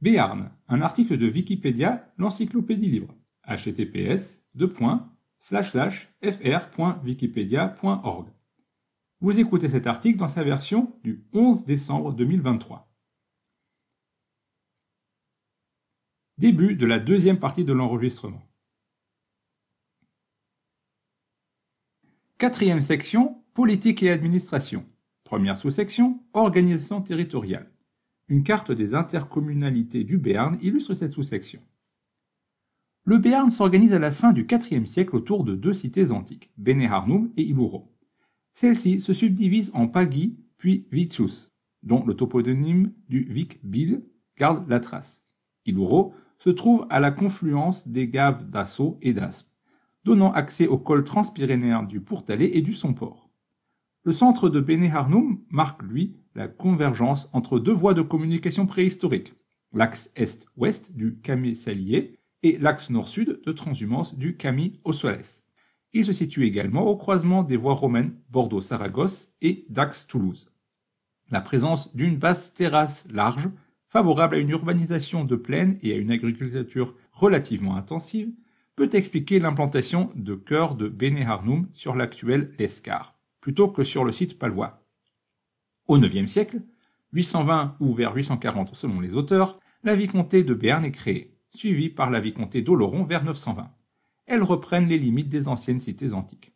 Béarn, un article de Wikipédia, l'encyclopédie libre. https frwikipediaorg Vous écoutez cet article dans sa version du 11 décembre 2023. Début de la deuxième partie de l'enregistrement. Quatrième section, politique et administration. Première sous-section, organisation territoriale. Une carte des intercommunalités du Béarn illustre cette sous-section. Le Béarn s'organise à la fin du IVe siècle autour de deux cités antiques, Bénéharnoum et Ilouro. Celles-ci se subdivisent en Pagui puis Vitsus, dont le toponyme du Vic Bil garde la trace. Ilouro se trouve à la confluence des gaves d'Assaut et d'Aspe, donnant accès au col transpyrénéen du Pourtalais et du Somport. Le centre de Bénéharnoum marque, lui, la convergence entre deux voies de communication préhistoriques, l'axe est-ouest du Camé Salier et l'axe nord-sud de transhumance du Camille Ossoles. Il se situe également au croisement des voies romaines Bordeaux-Saragosse et dax toulouse La présence d'une basse terrasse large, favorable à une urbanisation de plaine et à une agriculture relativement intensive, peut expliquer l'implantation de cœurs de Beneharnum sur l'actuel Lescar, plutôt que sur le site palois. Au IXe siècle, 820 ou vers 840 selon les auteurs, la vicomté de Béarn est créée, suivie par la vicomté d'Oloron vers 920. Elles reprennent les limites des anciennes cités antiques.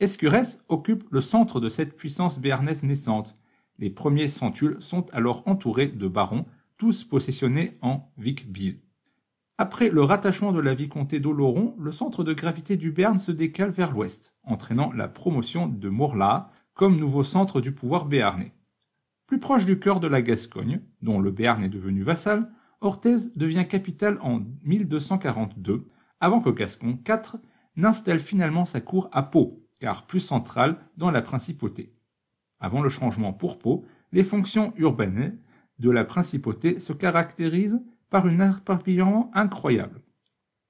Escurès occupe le centre de cette puissance béarnaise naissante. Les premiers centules sont alors entourés de barons, tous possessionnés en vic -bille. Après le rattachement de la vicomté d'Oloron, le centre de gravité du Béarn se décale vers l'ouest, entraînant la promotion de Morla comme nouveau centre du pouvoir béarnais. Plus proche du cœur de la Gascogne, dont le Béarn est devenu vassal, Orthez devient capitale en 1242, avant que Gascon IV n'installe finalement sa cour à Pau, car plus centrale dans la principauté. Avant le changement pour Pau, les fonctions urbaines de la principauté se caractérisent par une éparpillement incroyable.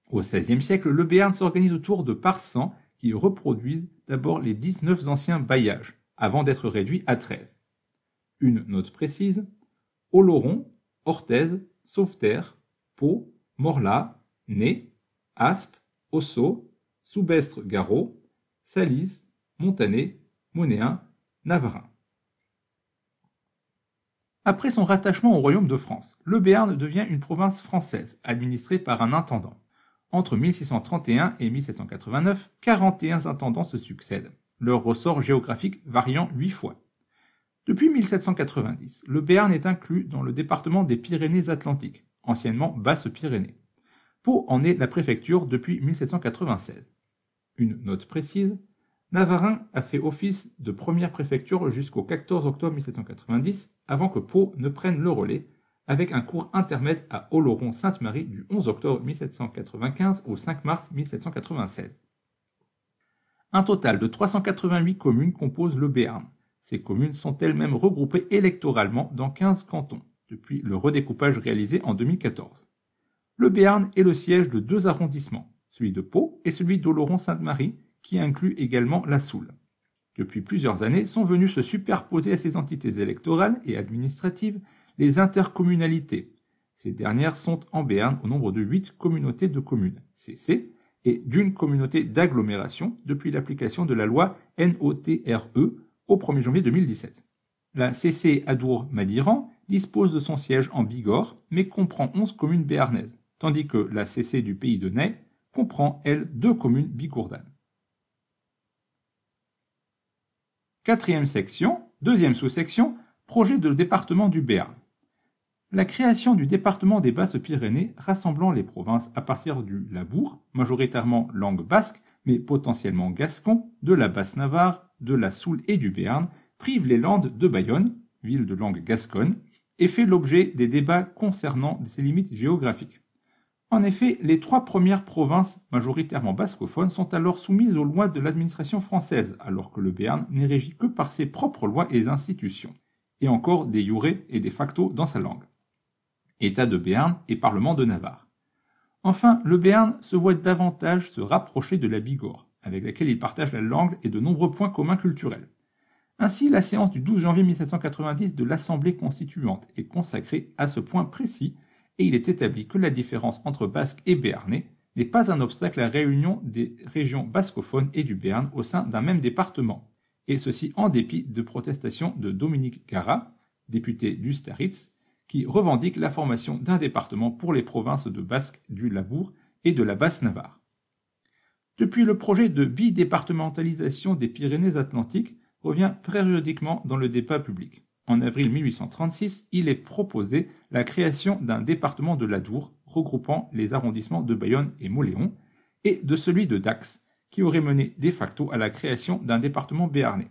Au XVIe siècle, le Béarn s'organise autour de Parsan qui reproduisent d'abord les 19 anciens bailliages, avant d'être réduits à 13 une note précise, Oloron, Orthez, Sauveterre, Pau, Morla, Né, Aspe, Osso, Soubestre Garot, Salise, Montané, Monéen, Navarin. Après son rattachement au royaume de France, le Béarn devient une province française, administrée par un intendant. Entre 1631 et 1789, 41 intendants se succèdent, leur ressort géographique variant huit fois. Depuis 1790, le Béarn est inclus dans le département des Pyrénées-Atlantiques, anciennement Basse-Pyrénées. Pau en est la préfecture depuis 1796. Une note précise, Navarin a fait office de première préfecture jusqu'au 14 octobre 1790, avant que Pau ne prenne le relais, avec un cours intermède à Oloron-Sainte-Marie du 11 octobre 1795 au 5 mars 1796. Un total de 388 communes composent le Béarn, ces communes sont elles-mêmes regroupées électoralement dans 15 cantons, depuis le redécoupage réalisé en 2014. Le Béarn est le siège de deux arrondissements, celui de Pau et celui d'Oloron-Sainte-Marie, qui inclut également la Soule. Depuis plusieurs années sont venues se superposer à ces entités électorales et administratives les intercommunalités. Ces dernières sont en Béarn au nombre de huit communautés de communes, CC, et d'une communauté d'agglomération depuis l'application de la loi NOTRE au 1er janvier 2017. La CC Adour Madiran dispose de son siège en Bigorre, mais comprend 11 communes béarnaises, tandis que la CC du Pays de Ney comprend, elle, deux communes bigourdanes. Quatrième section, deuxième sous-section, projet de département du Béarn. La création du département des Basses-Pyrénées rassemblant les provinces à partir du Labour, majoritairement langue basque, mais potentiellement Gascon, de la Basse-Navarre, de la Soule et du Béarn, prive les Landes de Bayonne, ville de langue gasconne, et fait l'objet des débats concernant ses limites géographiques. En effet, les trois premières provinces majoritairement bascophones sont alors soumises aux lois de l'administration française, alors que le Béarn n'est régi que par ses propres lois et institutions, et encore des jurés et des facto dans sa langue. État de Béarn et Parlement de Navarre. Enfin, le Béarn se voit davantage se rapprocher de la Bigorre, avec laquelle il partage la langue et de nombreux points communs culturels. Ainsi, la séance du 12 janvier 1790 de l'Assemblée constituante est consacrée à ce point précis et il est établi que la différence entre basque et béarnais n'est pas un obstacle à la réunion des régions bascophones et du Béarn au sein d'un même département, et ceci en dépit de protestations de Dominique Gara, député du qui revendique la formation d'un département pour les provinces de Basque du Labour et de la Basse-Navarre. Depuis le projet de bidépartementalisation des Pyrénées-Atlantiques revient périodiquement dans le débat public. En avril 1836, il est proposé la création d'un département de l'Adour regroupant les arrondissements de Bayonne et Mauléon et de celui de Dax qui aurait mené de facto à la création d'un département béarnais.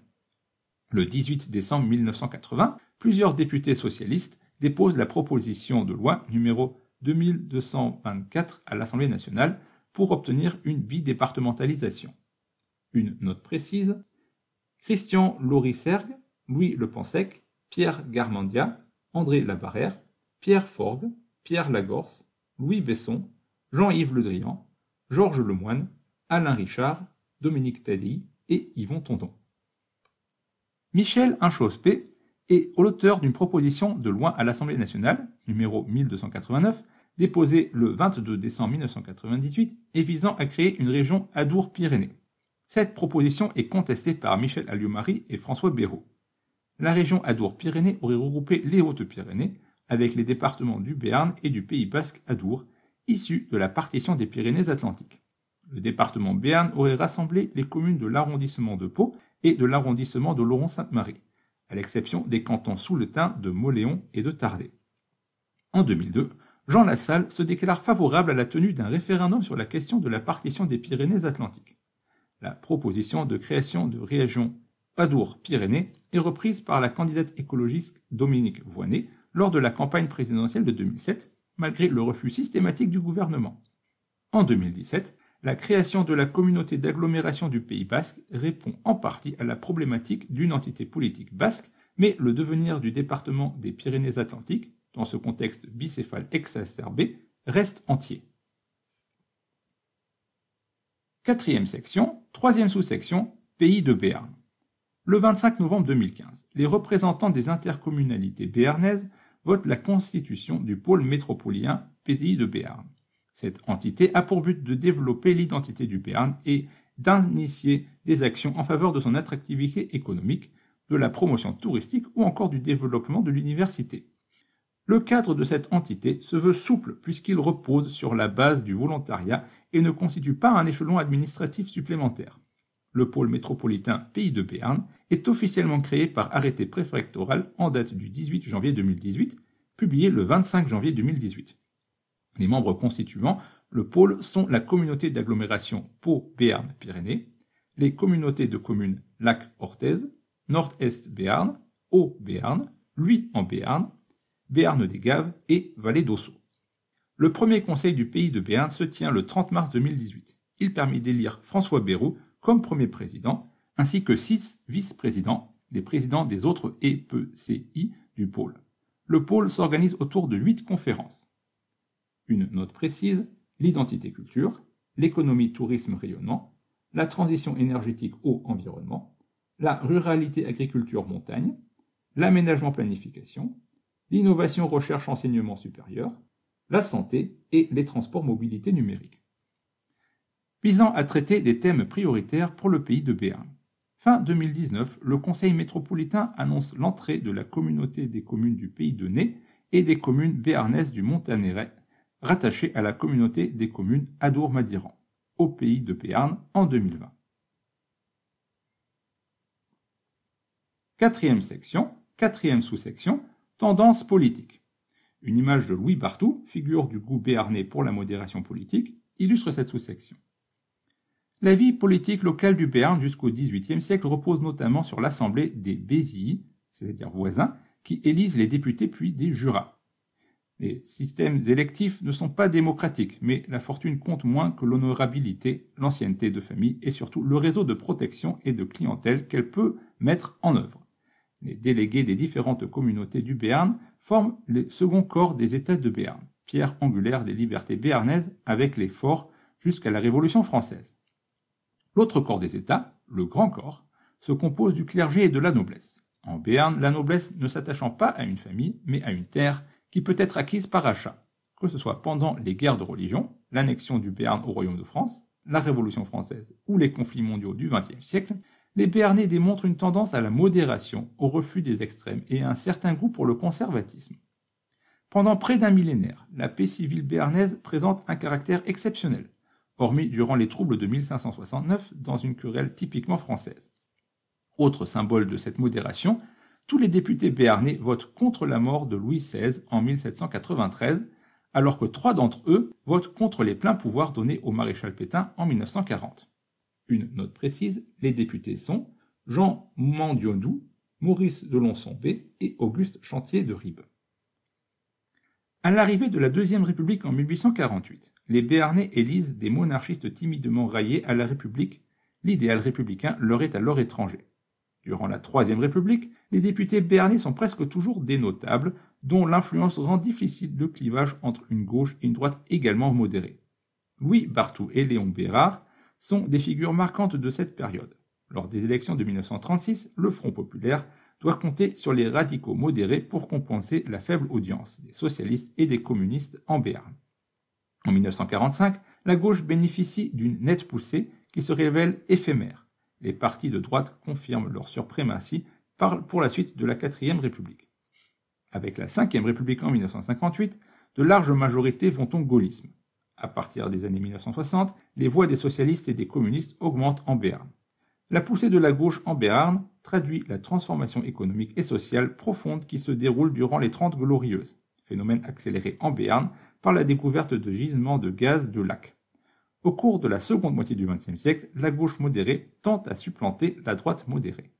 Le 18 décembre 1980, plusieurs députés socialistes dépose la proposition de loi numéro 2224 à l'Assemblée nationale pour obtenir une bidépartementalisation. Une note précise. Christian sergue Louis Le Pensec, Pierre Garmandia, André Labarrère, Pierre Forgue, Pierre Lagorce, Louis Besson, Jean-Yves Le Drian, Georges Lemoine, Alain Richard, Dominique Taddy et Yvon Tondon. Michel Inchospé et l'auteur d'une proposition de loi à l'Assemblée nationale, numéro 1289, déposée le 22 décembre 1998 et visant à créer une région Adour-Pyrénées. Cette proposition est contestée par Michel Alliomarie et François Béraud. La région Adour-Pyrénées aurait regroupé les Hautes-Pyrénées avec les départements du Béarn et du Pays basque Adour, issus de la partition des Pyrénées-Atlantiques. Le département Béarn aurait rassemblé les communes de l'arrondissement de Pau et de l'arrondissement de Laurent-Sainte-Marie à l'exception des cantons sous le teint de Moléon et de Tardé. En 2002, Jean Lassalle se déclare favorable à la tenue d'un référendum sur la question de la partition des Pyrénées-Atlantiques. La proposition de création de région Padour-Pyrénées est reprise par la candidate écologiste Dominique Voinet lors de la campagne présidentielle de 2007, malgré le refus systématique du gouvernement. En 2017, la création de la communauté d'agglomération du Pays basque répond en partie à la problématique d'une entité politique basque, mais le devenir du département des Pyrénées-Atlantiques, dans ce contexte bicéphale exacerbé, reste entier. Quatrième section, troisième sous-section, Pays de Béarn. Le 25 novembre 2015, les représentants des intercommunalités béarnaises votent la constitution du pôle métropolitain Pays de Béarn. Cette entité a pour but de développer l'identité du Béarn et d'initier des actions en faveur de son attractivité économique, de la promotion touristique ou encore du développement de l'université. Le cadre de cette entité se veut souple puisqu'il repose sur la base du volontariat et ne constitue pas un échelon administratif supplémentaire. Le pôle métropolitain Pays de Béarn est officiellement créé par arrêté préfectoral en date du 18 janvier 2018, publié le 25 janvier 2018. Les membres constituants, le pôle sont la communauté d'agglomération Pau-Béarn-Pyrénées, les communautés de communes Lac-Orthez, Nord-Est Béarn, Haut-Béarn, Lui en Béarn, Béarn des Gaves et Vallée d'Ossau. Le premier conseil du pays de Béarn se tient le 30 mars 2018. Il permet d'élire François Bérou comme premier président, ainsi que six vice-présidents, les présidents des autres EPCI du pôle. Le pôle s'organise autour de huit conférences une note précise, l'identité culture, l'économie tourisme rayonnant, la transition énergétique eau-environnement, la ruralité agriculture-montagne, l'aménagement planification, l'innovation recherche enseignement supérieur, la santé et les transports mobilité numérique. Visant à traiter des thèmes prioritaires pour le pays de Béarn. Fin 2019, le Conseil métropolitain annonce l'entrée de la communauté des communes du pays de Nez et des communes béarnaises du Montanéret rattaché à la communauté des communes Adour-Madiran, au pays de Péarn en 2020. Quatrième section, quatrième sous-section, tendance politique. Une image de Louis Bartou, figure du goût béarnais pour la modération politique, illustre cette sous-section. La vie politique locale du Béarn jusqu'au XVIIIe siècle repose notamment sur l'Assemblée des Béziers, c'est-à-dire voisins, qui élisent les députés puis des jurats. Les systèmes électifs ne sont pas démocratiques, mais la fortune compte moins que l'honorabilité, l'ancienneté de famille et surtout le réseau de protection et de clientèle qu'elle peut mettre en œuvre. Les délégués des différentes communautés du Béarn forment le second corps des États de Béarn, pierre angulaire des libertés béarnaises avec les forts jusqu'à la Révolution française. L'autre corps des États, le grand corps, se compose du clergé et de la noblesse. En Béarn, la noblesse ne s'attachant pas à une famille, mais à une terre, qui peut être acquise par achat, que ce soit pendant les guerres de religion, l'annexion du Béarn au Royaume de France, la Révolution française ou les conflits mondiaux du XXe siècle, les Béarnais démontrent une tendance à la modération, au refus des extrêmes et un certain goût pour le conservatisme. Pendant près d'un millénaire, la paix civile béarnaise présente un caractère exceptionnel, hormis durant les troubles de 1569 dans une querelle typiquement française. Autre symbole de cette modération, tous les députés béarnais votent contre la mort de Louis XVI en 1793, alors que trois d'entre eux votent contre les pleins pouvoirs donnés au maréchal Pétain en 1940. Une note précise, les députés sont Jean Mandiondou, Maurice de Delonçon-Bé et Auguste Chantier de Ribes. À l'arrivée de la Deuxième République en 1848, les Béarnais élisent des monarchistes timidement raillés à la République, l'idéal républicain leur est alors étranger. Durant la Troisième République, les députés béarnais sont presque toujours des notables, dont l'influence rend difficile le clivage entre une gauche et une droite également modérée. Louis Bartou et Léon Bérard sont des figures marquantes de cette période. Lors des élections de 1936, le Front populaire doit compter sur les radicaux modérés pour compenser la faible audience des socialistes et des communistes en Béarn. En 1945, la gauche bénéficie d'une nette poussée qui se révèle éphémère les partis de droite confirment leur suprématie pour la suite de la quatrième république. Avec la cinquième république en 1958, de larges majorités vont au gaullisme. À partir des années 1960, les voix des socialistes et des communistes augmentent en Béarn. La poussée de la gauche en Béarn traduit la transformation économique et sociale profonde qui se déroule durant les Trente Glorieuses, phénomène accéléré en Béarn par la découverte de gisements de gaz de lac. Au cours de la seconde moitié du XXe siècle, la gauche modérée tente à supplanter la droite modérée.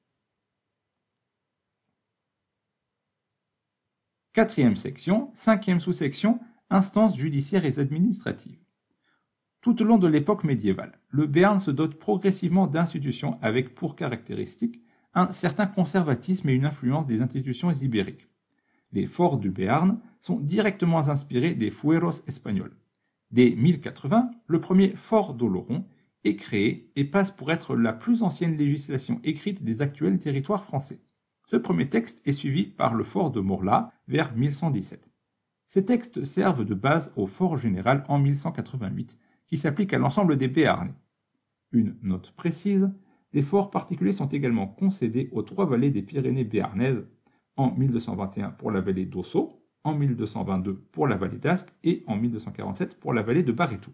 Quatrième section, cinquième sous-section, instances judiciaires et administratives. Tout au long de l'époque médiévale, le Béarn se dote progressivement d'institutions avec pour caractéristique un certain conservatisme et une influence des institutions ibériques. Les forts du Béarn sont directement inspirés des fueros espagnols. Dès 1080, le premier fort d'Oloron est créé et passe pour être la plus ancienne législation écrite des actuels territoires français. Ce premier texte est suivi par le fort de Morla vers 1117. Ces textes servent de base au fort général en 1188, qui s'applique à l'ensemble des Béarnais. Une note précise, des forts particuliers sont également concédés aux trois vallées des Pyrénées béarnaises, en 1221 pour la vallée d'Ossau, en 1222 pour la vallée d'Aspe et en 1247 pour la vallée de Barretou.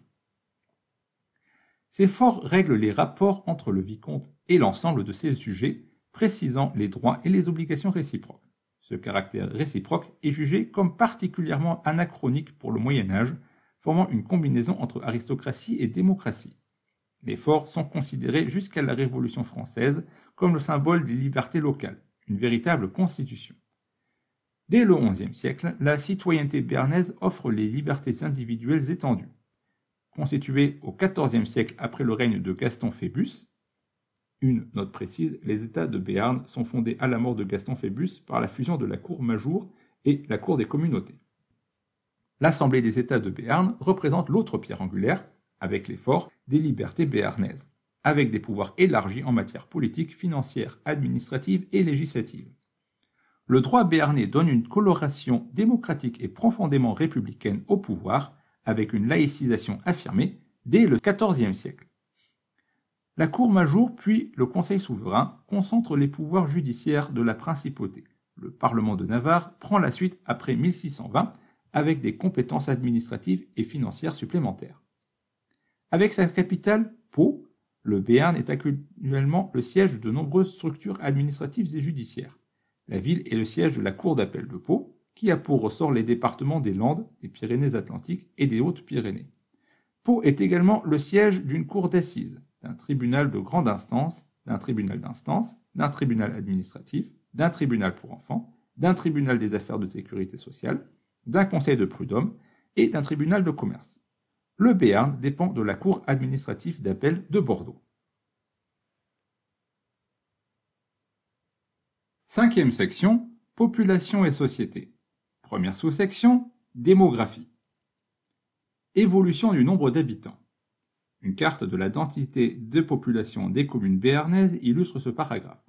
Ces forts règlent les rapports entre le vicomte et l'ensemble de ses sujets, précisant les droits et les obligations réciproques. Ce caractère réciproque est jugé comme particulièrement anachronique pour le Moyen Âge, formant une combinaison entre aristocratie et démocratie. Les forts sont considérés jusqu'à la Révolution française comme le symbole des libertés locales, une véritable constitution. Dès le XIe siècle, la citoyenneté béarnaise offre les libertés individuelles étendues. Constituées au XIVe siècle après le règne de Gaston Phébus, une note précise, les États de Béarn sont fondés à la mort de Gaston Phébus par la fusion de la Cour Majour et la Cour des communautés. L'Assemblée des États de Béarn représente l'autre pierre angulaire, avec l'effort, des libertés béarnaises, avec des pouvoirs élargis en matière politique, financière, administrative et législative le droit béarnais donne une coloration démocratique et profondément républicaine au pouvoir, avec une laïcisation affirmée dès le XIVe siècle. La Cour major puis le Conseil souverain concentrent les pouvoirs judiciaires de la principauté. Le Parlement de Navarre prend la suite après 1620 avec des compétences administratives et financières supplémentaires. Avec sa capitale, Pau, le Béarn est actuellement le siège de nombreuses structures administratives et judiciaires. La ville est le siège de la Cour d'appel de Pau, qui a pour ressort les départements des Landes, des Pyrénées-Atlantiques et des Hautes-Pyrénées. Pau est également le siège d'une cour d'assises, d'un tribunal de grande instance, d'un tribunal d'instance, d'un tribunal administratif, d'un tribunal pour enfants, d'un tribunal des affaires de sécurité sociale, d'un conseil de prud'homme et d'un tribunal de commerce. Le Béarn dépend de la cour administrative d'appel de Bordeaux. Cinquième section, population et société. Première sous-section, démographie. Évolution du nombre d'habitants. Une carte de la densité de population des communes béarnaises illustre ce paragraphe.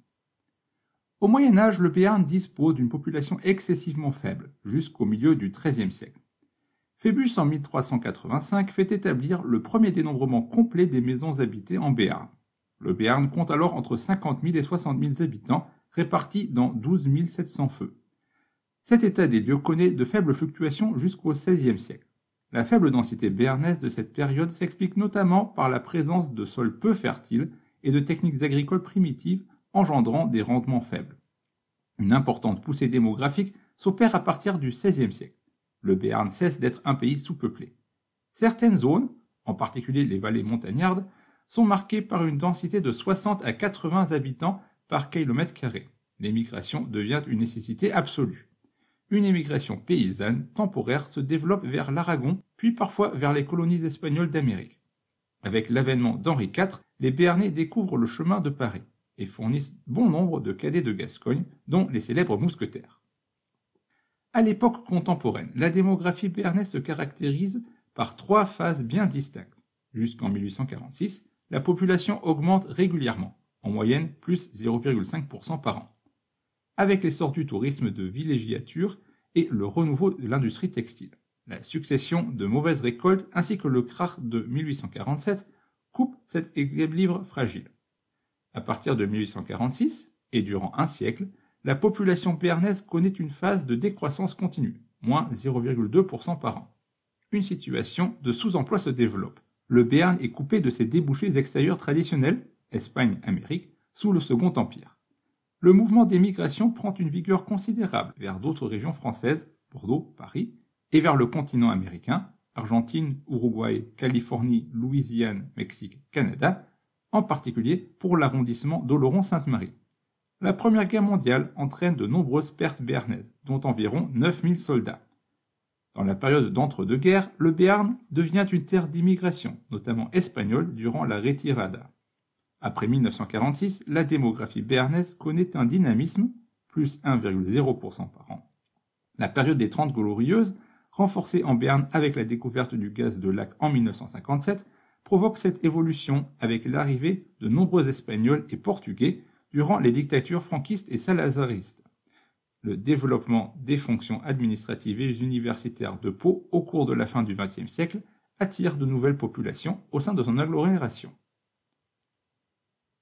Au Moyen Âge, le Béarn dispose d'une population excessivement faible, jusqu'au milieu du XIIIe siècle. Phébus, en 1385, fait établir le premier dénombrement complet des maisons habitées en Béarn. Le Béarn compte alors entre 50 000 et 60 000 habitants, répartis dans 12 700 feux. Cet état des lieux connaît de faibles fluctuations jusqu'au XVIe siècle. La faible densité béarnaise de cette période s'explique notamment par la présence de sols peu fertiles et de techniques agricoles primitives engendrant des rendements faibles. Une importante poussée démographique s'opère à partir du XVIe siècle. Le Béarn cesse d'être un pays sous-peuplé. Certaines zones, en particulier les vallées montagnardes, sont marquées par une densité de 60 à 80 habitants par kilomètre carré. L'émigration devient une nécessité absolue. Une émigration paysanne temporaire se développe vers l'Aragon, puis parfois vers les colonies espagnoles d'Amérique. Avec l'avènement d'Henri IV, les Béarnais découvrent le chemin de Paris et fournissent bon nombre de cadets de Gascogne, dont les célèbres mousquetaires. À l'époque contemporaine, la démographie béarnaise se caractérise par trois phases bien distinctes. Jusqu'en 1846, la population augmente régulièrement en moyenne plus 0,5% par an. Avec l'essor du tourisme de villégiature et le renouveau de l'industrie textile, la succession de mauvaises récoltes ainsi que le krach de 1847 coupe cet livre fragile. À partir de 1846, et durant un siècle, la population béarnaise connaît une phase de décroissance continue, moins 0,2% par an. Une situation de sous-emploi se développe. Le Béarn est coupé de ses débouchés extérieurs traditionnels Espagne-Amérique sous le Second Empire. Le mouvement d'émigration prend une vigueur considérable vers d'autres régions françaises, Bordeaux, Paris, et vers le continent américain, Argentine, Uruguay, Californie, Louisiane, Mexique, Canada, en particulier pour l'arrondissement d'Oloron-Sainte-Marie. La Première Guerre mondiale entraîne de nombreuses pertes béarnaises, dont environ 9000 soldats. Dans la période d'entre-deux-guerres, le Béarn devient une terre d'immigration, notamment espagnole, durant la Retirada. Après 1946, la démographie béarnaise connaît un dynamisme, plus 1,0% par an. La période des Trente Glorieuses, renforcée en Berne avec la découverte du gaz de lac en 1957, provoque cette évolution avec l'arrivée de nombreux Espagnols et Portugais durant les dictatures franquistes et salazaristes. Le développement des fonctions administratives et universitaires de Pau au cours de la fin du XXe siècle attire de nouvelles populations au sein de son agglomération.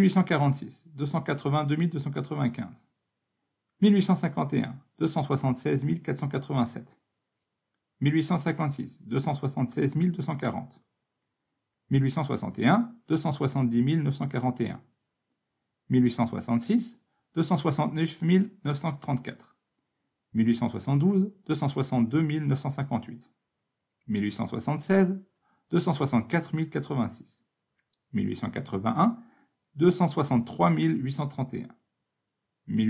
1846, 282 295. 1851, 276 487. 1856, 276 240. 1861, 270 941. 1866, 269 934. 1872, 262 958. 1876, 264 086. 1881, 263 831.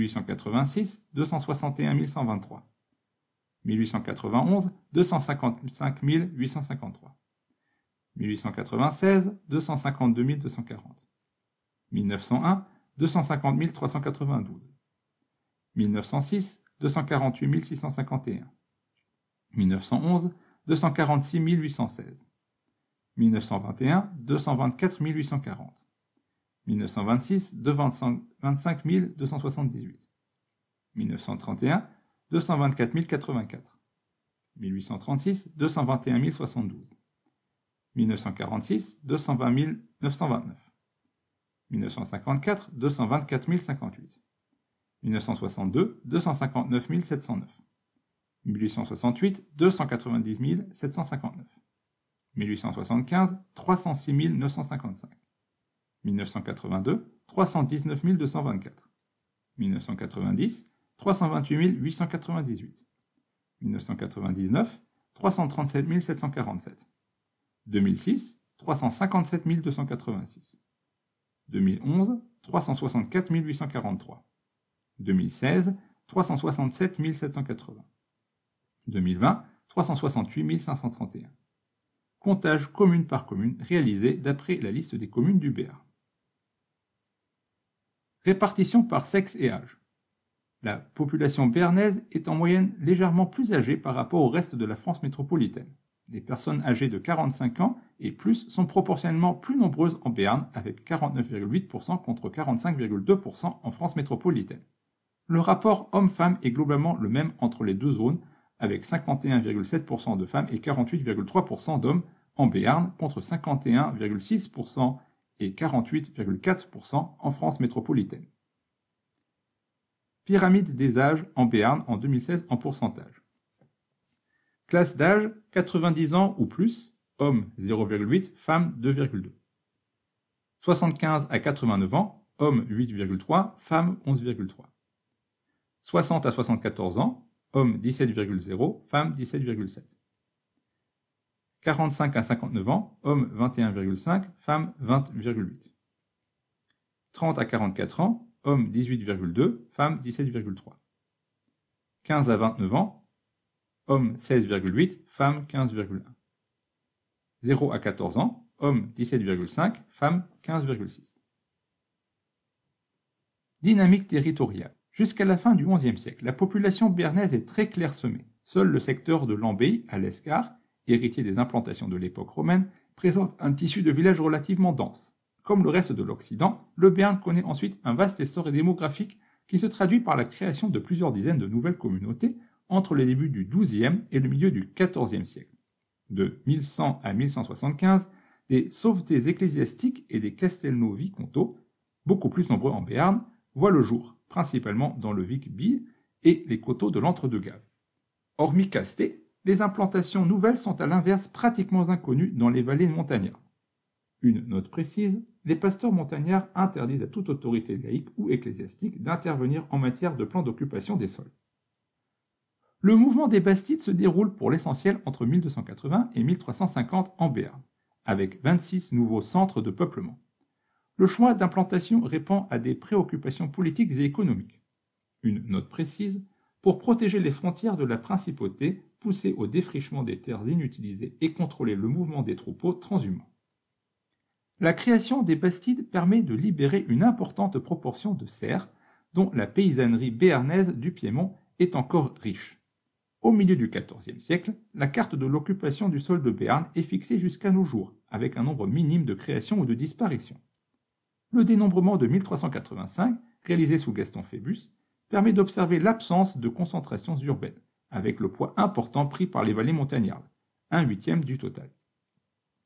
1886, 261 123. 1891, 255 853. 1896, 252 240. 1901, 250 392. 1906, 248 651. 1911, 246 816. 1921, 224 840. 1926, 225 278. 1931, 224 084. 1836, 221 072. 1946, 220 929. 1954, 224 058. 1962, 259 709. 1868, 290 759. 1875, 306 955. 1982, 319 224. 1990, 328 898. 1999, 337 747. 2006, 357 286. 2011, 364 843. 2016, 367 780. 2020, 368 531. Comptage commune par commune réalisé d'après la liste des communes du BR. Répartition par sexe et âge. La population béarnaise est en moyenne légèrement plus âgée par rapport au reste de la France métropolitaine. Les personnes âgées de 45 ans et plus sont proportionnellement plus nombreuses en Béarn avec 49,8% contre 45,2% en France métropolitaine. Le rapport homme-femme est globalement le même entre les deux zones avec 51,7% de femmes et 48,3% d'hommes en Béarn contre 51,6% 48,4% en France métropolitaine. Pyramide des âges en Béarn en 2016 en pourcentage. Classe d'âge 90 ans ou plus, hommes 0,8, femmes 2,2. 75 à 89 ans, hommes 8,3, femmes 11,3. 60 à 74 ans, hommes 17,0, femmes 17,7. 45 à 59 ans, hommes 21,5, femmes 20,8. 30 à 44 ans, hommes 18,2, femmes 17,3. 15 à 29 ans, hommes 16,8, femmes 15,1. 0 à 14 ans, hommes 17,5, femmes 15,6. Dynamique territoriale. Jusqu'à la fin du XIe siècle, la population bernaise est très clairsemée. Seul le secteur de Lambey, à l'Escar, héritier des implantations de l'époque romaine, présente un tissu de villages relativement dense. Comme le reste de l'Occident, le Béarn connaît ensuite un vaste essor démographique qui se traduit par la création de plusieurs dizaines de nouvelles communautés entre les débuts du XIIe et le milieu du XIVe siècle. De 1100 à 1175, des sauvetés ecclésiastiques et des Castelnau Viconto, beaucoup plus nombreux en Béarn, voient le jour, principalement dans le Vic-Bille et les coteaux de l'entre-deux-gaves. Hormis Casté, les implantations nouvelles sont à l'inverse pratiquement inconnues dans les vallées montagnardes. Une note précise, les pasteurs montagnards interdisent à toute autorité laïque ou ecclésiastique d'intervenir en matière de plan d'occupation des sols. Le mouvement des Bastides se déroule pour l'essentiel entre 1280 et 1350 en Béarn, avec 26 nouveaux centres de peuplement. Le choix d'implantation répond à des préoccupations politiques et économiques. Une note précise, pour protéger les frontières de la principauté, pousser au défrichement des terres inutilisées et contrôler le mouvement des troupeaux transhumants. La création des Bastides permet de libérer une importante proportion de serres, dont la paysannerie béarnaise du Piémont est encore riche. Au milieu du XIVe siècle, la carte de l'occupation du sol de Béarn est fixée jusqu'à nos jours, avec un nombre minime de créations ou de disparitions. Le dénombrement de 1385, réalisé sous Gaston Phébus, permet d'observer l'absence de concentrations urbaines, avec le poids important pris par les vallées montagnardes, un huitième du total.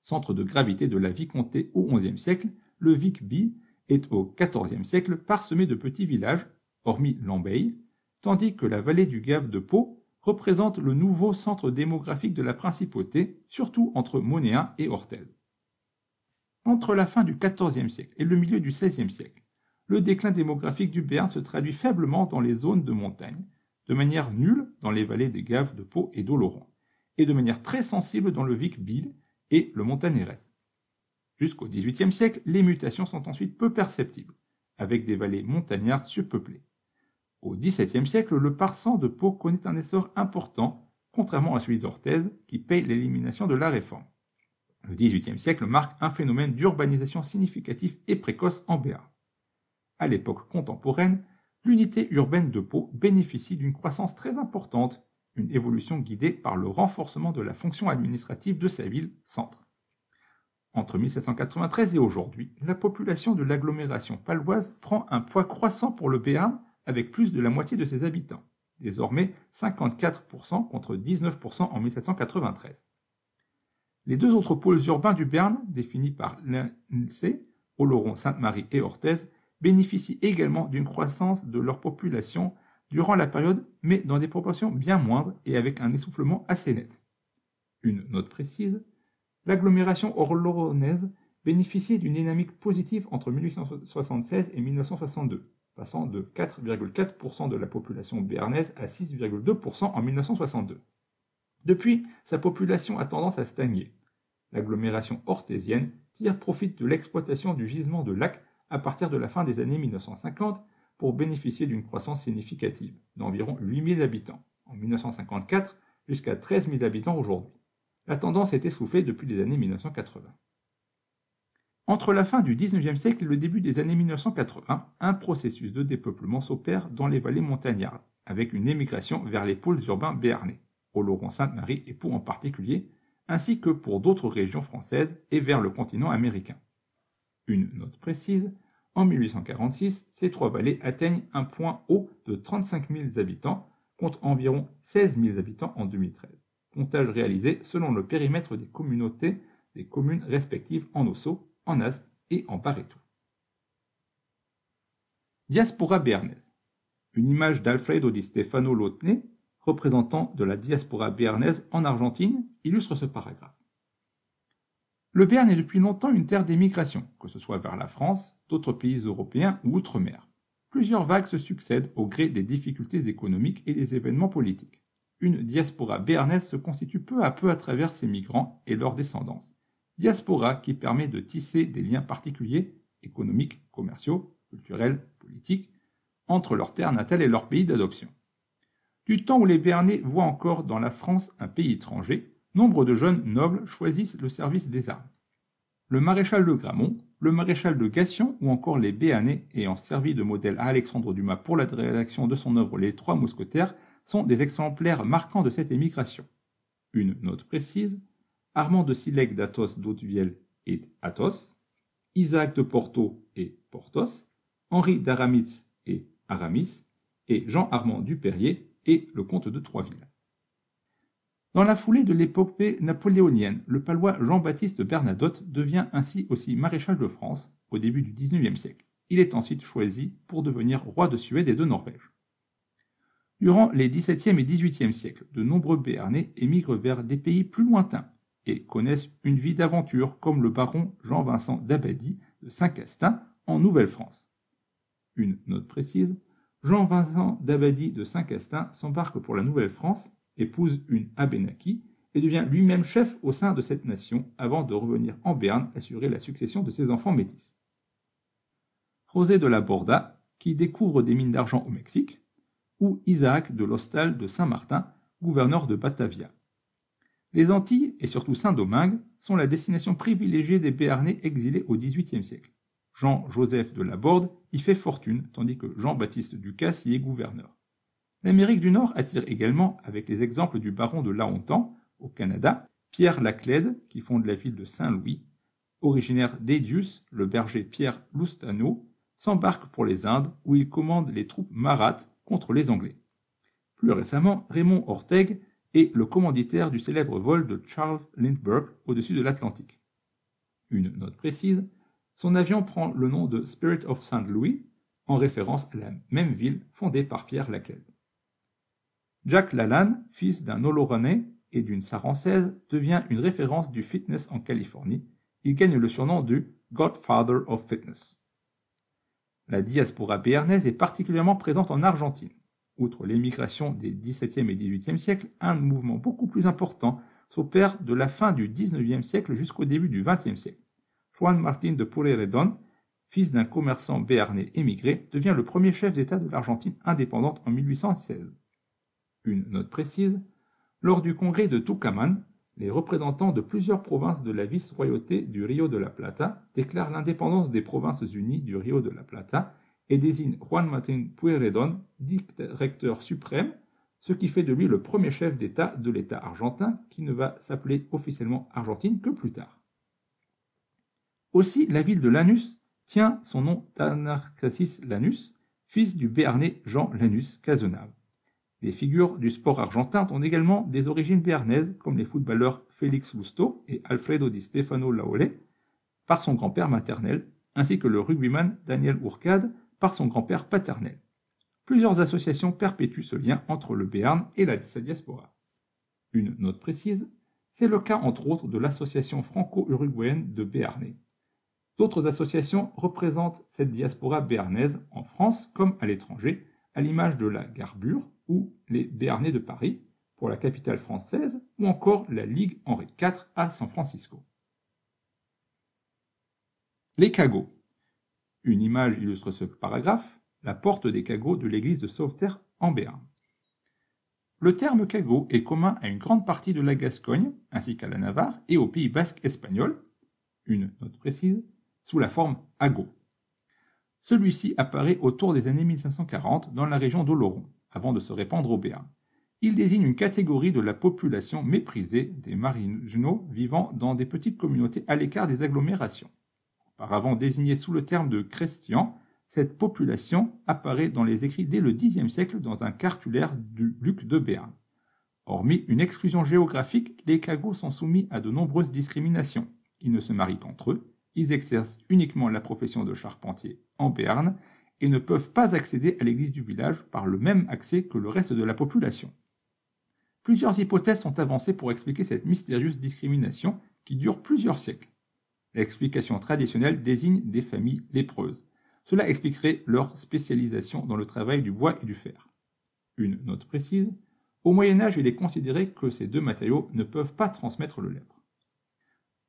Centre de gravité de la vicomté au XIe siècle, le Vic-Bi est au XIVe siècle parsemé de petits villages, hormis l'Ambaye, tandis que la vallée du Gave de Pau représente le nouveau centre démographique de la principauté, surtout entre Monéa et Hortel. Entre la fin du XIVe siècle et le milieu du XVIe siècle, le déclin démographique du Béarn se traduit faiblement dans les zones de montagne, de manière nulle dans les vallées des Gaves de Pau et d'Oloron, et de manière très sensible dans le vic bil et le Montanérès. Jusqu'au XVIIIe siècle, les mutations sont ensuite peu perceptibles, avec des vallées montagnardes surpeuplées. Au XVIIe siècle, le parsan de Pau connaît un essor important, contrairement à celui d'Orthez, qui paye l'élimination de la réforme. Le XVIIIe siècle marque un phénomène d'urbanisation significatif et précoce en Béarn. À l'époque contemporaine, l'unité urbaine de Pau bénéficie d'une croissance très importante, une évolution guidée par le renforcement de la fonction administrative de sa ville-centre. Entre 1793 et aujourd'hui, la population de l'agglomération paloise prend un poids croissant pour le Béarn avec plus de la moitié de ses habitants, désormais 54% contre 19% en 1793. Les deux autres pôles urbains du Béarn, définis par l'INSEE, Oloron, Sainte-Marie et Orthez, bénéficient également d'une croissance de leur population durant la période, mais dans des proportions bien moindres et avec un essoufflement assez net. Une note précise, l'agglomération orloronaise bénéficie d'une dynamique positive entre 1876 et 1962, passant de 4,4% de la population béarnaise à 6,2% en 1962. Depuis, sa population a tendance à stagner. L'agglomération orthésienne tire profit de l'exploitation du gisement de lac à partir de la fin des années 1950 pour bénéficier d'une croissance significative d'environ 8000 habitants en 1954 jusqu'à 13 000 habitants aujourd'hui. La tendance est essoufflée depuis les années 1980. Entre la fin du 19e siècle et le début des années 1980, un processus de dépeuplement s'opère dans les vallées montagnardes, avec une émigration vers les pôles urbains béarnais, au Laurent-Sainte-Marie et pour en particulier, ainsi que pour d'autres régions françaises et vers le continent américain une note précise, en 1846, ces trois vallées atteignent un point haut de 35 000 habitants, contre environ 16 000 habitants en 2013. Comptage réalisé selon le périmètre des communautés des communes respectives en Osso, en Aspe et en Pareto. Diaspora béarnaise. Une image d'Alfredo di Stefano Lotné, représentant de la diaspora béarnaise en Argentine, illustre ce paragraphe. Le Béarn est depuis longtemps une terre d'émigration, que ce soit vers la France, d'autres pays européens ou outre-mer. Plusieurs vagues se succèdent au gré des difficultés économiques et des événements politiques. Une diaspora béarnaise se constitue peu à peu à travers ces migrants et leurs descendants. Diaspora qui permet de tisser des liens particuliers, économiques, commerciaux, culturels, politiques, entre leur terre natale et leur pays d'adoption. Du temps où les Béarnais voient encore dans la France un pays étranger, nombre de jeunes nobles choisissent le service des armes. Le maréchal de Gramont, le maréchal de Gassion ou encore les Béanais, ayant servi de modèle à Alexandre Dumas pour la rédaction de son œuvre Les Trois Mousquetaires, sont des exemplaires marquants de cette émigration. Une note précise Armand de Silec d'Athos d'Hautevielle et Athos, Isaac de Porto et Portos, Henri d'Aramis et Aramis, et Jean-Armand Perrier et le comte de Troisville. Dans la foulée de l'épopée napoléonienne, le palois Jean-Baptiste Bernadotte devient ainsi aussi maréchal de France au début du XIXe siècle. Il est ensuite choisi pour devenir roi de Suède et de Norvège. Durant les XVIIe et XVIIIe siècles, de nombreux Béarnais émigrent vers des pays plus lointains et connaissent une vie d'aventure comme le baron Jean-Vincent d'Abadie de Saint-Castin en Nouvelle-France. Une note précise, Jean-Vincent d'Abadie de Saint-Castin s'embarque pour la Nouvelle-France épouse une Abénaki et devient lui-même chef au sein de cette nation avant de revenir en Berne assurer la succession de ses enfants métis. José de la Borda, qui découvre des mines d'argent au Mexique, ou Isaac de l'Hostal de Saint-Martin, gouverneur de Batavia. Les Antilles, et surtout Saint-Domingue, sont la destination privilégiée des Béarnais exilés au XVIIIe siècle. Jean-Joseph de la Borde y fait fortune, tandis que Jean-Baptiste Ducasse y est gouverneur. L'Amérique du Nord attire également, avec les exemples du baron de Laontan, au Canada, Pierre Laclède, qui fonde la ville de Saint-Louis, originaire d'Edius, le berger Pierre Loustano, s'embarque pour les Indes où il commande les troupes marates contre les Anglais. Plus récemment, Raymond Orteg est le commanditaire du célèbre vol de Charles Lindbergh au-dessus de l'Atlantique. Une note précise, son avion prend le nom de Spirit of saint Louis en référence à la même ville fondée par Pierre Laclède. Jack Lalan, fils d'un oloranais et d'une Sarançaise, devient une référence du fitness en Californie. Il gagne le surnom du Godfather of Fitness. La diaspora béarnaise est particulièrement présente en Argentine. Outre l'émigration des XVIIe et XVIIIe siècles, un mouvement beaucoup plus important s'opère de la fin du XIXe siècle jusqu'au début du XXe siècle. Juan Martín de Pueyrredón, fils d'un commerçant béarnais émigré, devient le premier chef d'État de l'Argentine indépendante en 1816 une note précise, lors du congrès de Tucumán, les représentants de plusieurs provinces de la vice-royauté du Rio de la Plata déclarent l'indépendance des provinces unies du Rio de la Plata et désignent Juan Martín Pueyrredón directeur suprême, ce qui fait de lui le premier chef d'État de l'État argentin, qui ne va s'appeler officiellement Argentine que plus tard. Aussi, la ville de Lanus tient son nom d'Anarchasis Lanus, fils du Béarnais Jean Lanus Cazenave. Les figures du sport argentin ont également des origines béarnaises, comme les footballeurs Félix Lusto et Alfredo Di Stefano Laole, par son grand-père maternel, ainsi que le rugbyman Daniel Ourcade par son grand-père paternel. Plusieurs associations perpétuent ce lien entre le Béarn et la, diaspora. Une note précise, c'est le cas entre autres de l'association franco-uruguayenne de Béarnais. D'autres associations représentent cette diaspora béarnaise en France comme à l'étranger, à l'image de la Garbure, ou les Béarnais de Paris pour la capitale française ou encore la Ligue Henri IV à San Francisco. Les cagots. Une image illustre ce paragraphe, la porte des cagots de l'église de Sauveterre en Béarn. Le terme cagot est commun à une grande partie de la Gascogne, ainsi qu'à la Navarre et au Pays basque espagnol, une note précise, sous la forme ago. Celui-ci apparaît autour des années 1540 dans la région d'Oloron, avant de se répandre au Béarn. Il désigne une catégorie de la population méprisée des marignaux vivant dans des petites communautés à l'écart des agglomérations. Auparavant désignée sous le terme de chrétien, cette population apparaît dans les écrits dès le Xe siècle dans un cartulaire du Luc de Béarn. Hormis une exclusion géographique, les cagots sont soumis à de nombreuses discriminations. Ils ne se marient qu'entre eux, ils exercent uniquement la profession de charpentier en Béarn et ne peuvent pas accéder à l'église du village par le même accès que le reste de la population. Plusieurs hypothèses sont avancées pour expliquer cette mystérieuse discrimination qui dure plusieurs siècles. L'explication traditionnelle désigne des familles lépreuses. Cela expliquerait leur spécialisation dans le travail du bois et du fer. Une note précise, au Moyen Âge il est considéré que ces deux matériaux ne peuvent pas transmettre le lèpre.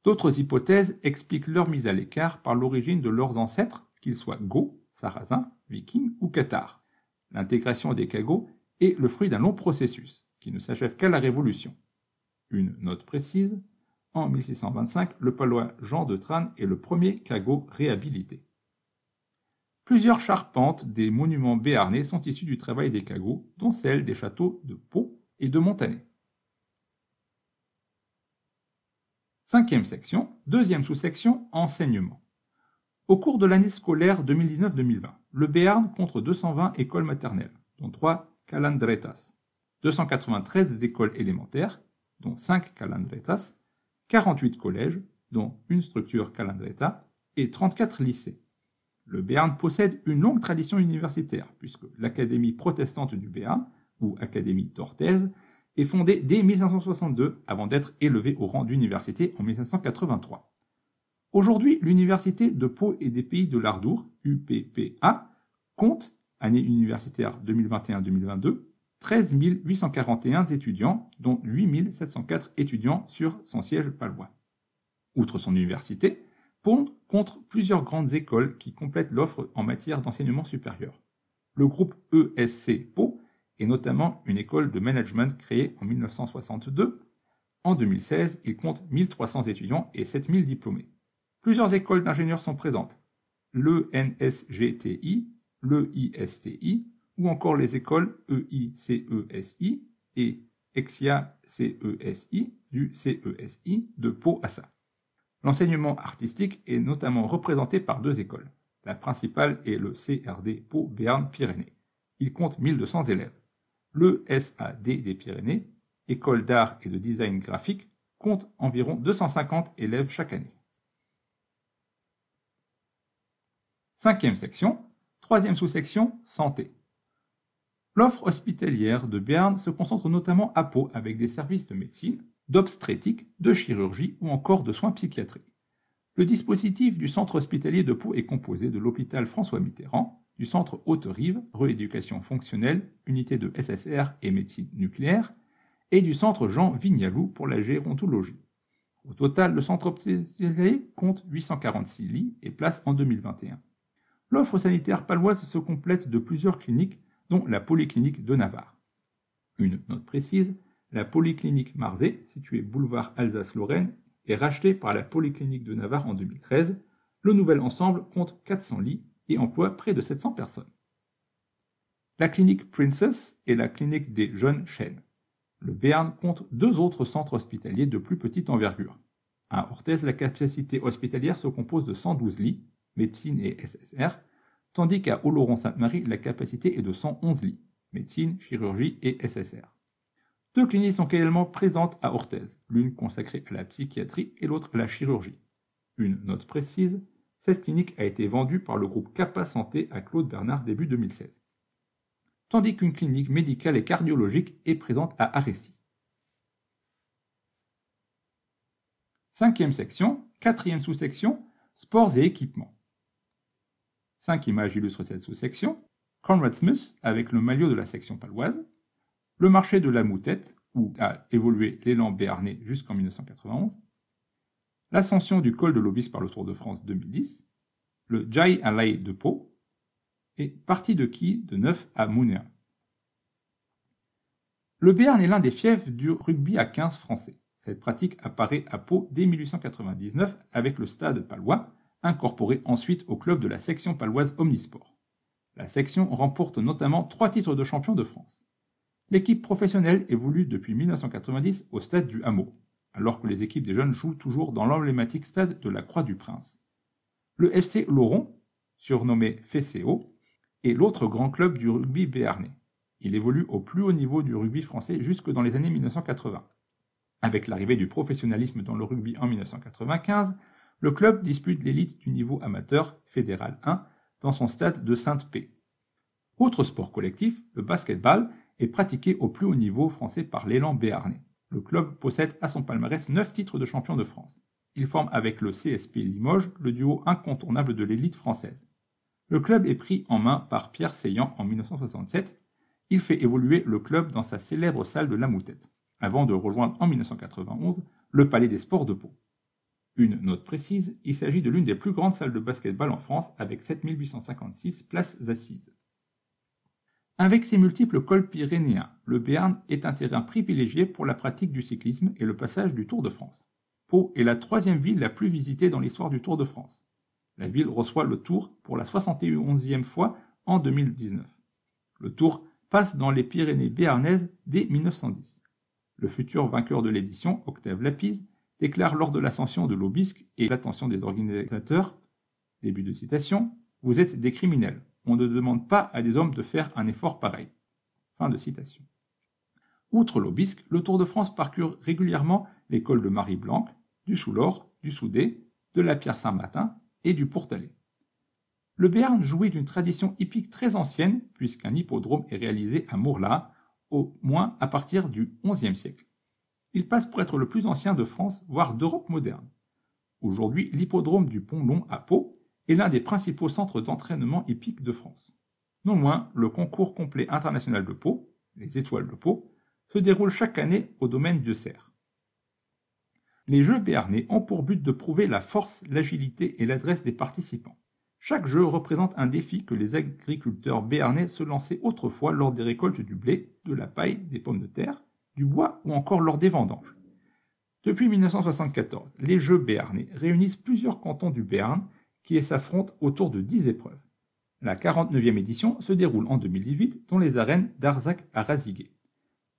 D'autres hypothèses expliquent leur mise à l'écart par l'origine de leurs ancêtres, qu'ils soient goths, sarrasins, vikings ou Qatar. L'intégration des cagots est le fruit d'un long processus qui ne s'achève qu'à la Révolution. Une note précise, en 1625, le palois Jean de Trane est le premier cagot réhabilité. Plusieurs charpentes des monuments béarnais sont issues du travail des cagots, dont celles des châteaux de Pau et de Montanet. Cinquième section, deuxième sous-section, enseignement. Au cours de l'année scolaire 2019-2020, le Béarn compte 220 écoles maternelles, dont 3 calandretas, 293 écoles élémentaires, dont 5 calandretas, 48 collèges, dont une structure calandreta, et 34 lycées. Le Béarn possède une longue tradition universitaire, puisque l'Académie protestante du Béarn, ou Académie d'Orthez, est fondée dès 1562 avant d'être élevée au rang d'université en 1583. Aujourd'hui, l'Université de Pau et des Pays de l'Ardour, UPPA, compte, année universitaire 2021-2022, 13 841 étudiants, dont 8 704 étudiants sur son siège palois. Outre son université, Pau compte plusieurs grandes écoles qui complètent l'offre en matière d'enseignement supérieur. Le groupe ESC Pau est notamment une école de management créée en 1962. En 2016, il compte 1300 étudiants et 7000 diplômés. Plusieurs écoles d'ingénieurs sont présentes, le NSGTI, le ISTI, ou encore les écoles EICESI e et Exia e du CESI de Pau à L'enseignement artistique est notamment représenté par deux écoles. La principale est le CRD Pau Béarn Pyrénées. Il compte 1200 élèves. Le SAD des Pyrénées, école d'art et de design graphique, compte environ 250 élèves chaque année. Cinquième section, troisième sous-section, santé. L'offre hospitalière de Berne se concentre notamment à Pau avec des services de médecine, d'obstétrique, de chirurgie ou encore de soins psychiatriques. Le dispositif du centre hospitalier de Pau est composé de l'hôpital François Mitterrand, du centre Haute-Rive, rééducation fonctionnelle, unité de SSR et médecine nucléaire, et du centre Jean Vignalou pour la gérontologie. Au total, le centre hospitalier compte 846 lits et place en 2021 l'offre sanitaire paloise se complète de plusieurs cliniques, dont la Polyclinique de Navarre. Une note précise, la Polyclinique Marzé, située boulevard Alsace-Lorraine, est rachetée par la Polyclinique de Navarre en 2013. Le nouvel ensemble compte 400 lits et emploie près de 700 personnes. La clinique Princess est la clinique des jeunes Chênes. Le Béarn compte deux autres centres hospitaliers de plus petite envergure. À Orthez, la capacité hospitalière se compose de 112 lits, médecine et SSR, tandis qu'à Oloron-Sainte-Marie, la capacité est de 111 lits, médecine, chirurgie et SSR. Deux cliniques sont également présentes à Orthez, l'une consacrée à la psychiatrie et l'autre à la chirurgie. Une note précise, cette clinique a été vendue par le groupe Capa Santé à Claude Bernard début 2016. Tandis qu'une clinique médicale et cardiologique est présente à Arécy. Cinquième section, quatrième sous-section, sports et équipements. Cinq images illustrent cette sous-section. Conrad Smith avec le maillot de la section paloise. Le marché de la Moutette, où a évolué l'élan béarnais jusqu'en 1991. L'ascension du col de Lobis par le Tour de France 2010. Le Jai Alai de Pau. Et partie de qui de Neuf à Mounéa. Le Béarn est l'un des fiefs du rugby à 15 français. Cette pratique apparaît à Pau dès 1899 avec le stade palois, incorporé ensuite au club de la section paloise Omnisport. La section remporte notamment trois titres de champion de France. L'équipe professionnelle évolue depuis 1990 au stade du Hameau, alors que les équipes des jeunes jouent toujours dans l'emblématique stade de la Croix-du-Prince. Le FC Laurent, surnommé FCO, est l'autre grand club du rugby béarnais. Il évolue au plus haut niveau du rugby français jusque dans les années 1980. Avec l'arrivée du professionnalisme dans le rugby en 1995, le club dispute l'élite du niveau amateur fédéral 1 dans son stade de Sainte-Paix. Autre sport collectif, le basketball, est pratiqué au plus haut niveau français par l'élan béarnais. Le club possède à son palmarès 9 titres de champion de France. Il forme avec le CSP Limoges le duo incontournable de l'élite française. Le club est pris en main par Pierre Seyant en 1967. Il fait évoluer le club dans sa célèbre salle de la Moutette, avant de rejoindre en 1991 le Palais des Sports de Pau. Une note précise, il s'agit de l'une des plus grandes salles de basketball en France avec 7856 places assises. Avec ses multiples cols pyrénéens, le Béarn est un terrain privilégié pour la pratique du cyclisme et le passage du Tour de France. Pau est la troisième ville la plus visitée dans l'histoire du Tour de France. La ville reçoit le Tour pour la 71e fois en 2019. Le Tour passe dans les Pyrénées béarnaises dès 1910. Le futur vainqueur de l'édition, Octave Lapise, déclare lors de l'ascension de l'obisque et l'attention des organisateurs, début de citation, Vous êtes des criminels. On ne demande pas à des hommes de faire un effort pareil. Fin de citation. Outre l'obisque, le Tour de France parcourt régulièrement l'école de Marie-Blanc, du Soulor, du Soudé, de la Pierre-Saint-Martin et du Pourtalais. Le Béarn jouit d'une tradition hippique très ancienne, puisqu'un hippodrome est réalisé à Mourla, au moins à partir du XIe siècle il passe pour être le plus ancien de France, voire d'Europe moderne. Aujourd'hui, l'hippodrome du Pont Long à Pau est l'un des principaux centres d'entraînement hippique de France. Non loin, le concours complet international de Pau, les étoiles de Pau, se déroule chaque année au domaine de Serre. Les jeux béarnais ont pour but de prouver la force, l'agilité et l'adresse des participants. Chaque jeu représente un défi que les agriculteurs béarnais se lançaient autrefois lors des récoltes du blé, de la paille, des pommes de terre, du bois ou encore lors des vendanges. Depuis 1974, les Jeux béarnais réunissent plusieurs cantons du Béarn qui s'affrontent autour de 10 épreuves. La 49e édition se déroule en 2018 dans les arènes d'Arzac à Raziguet.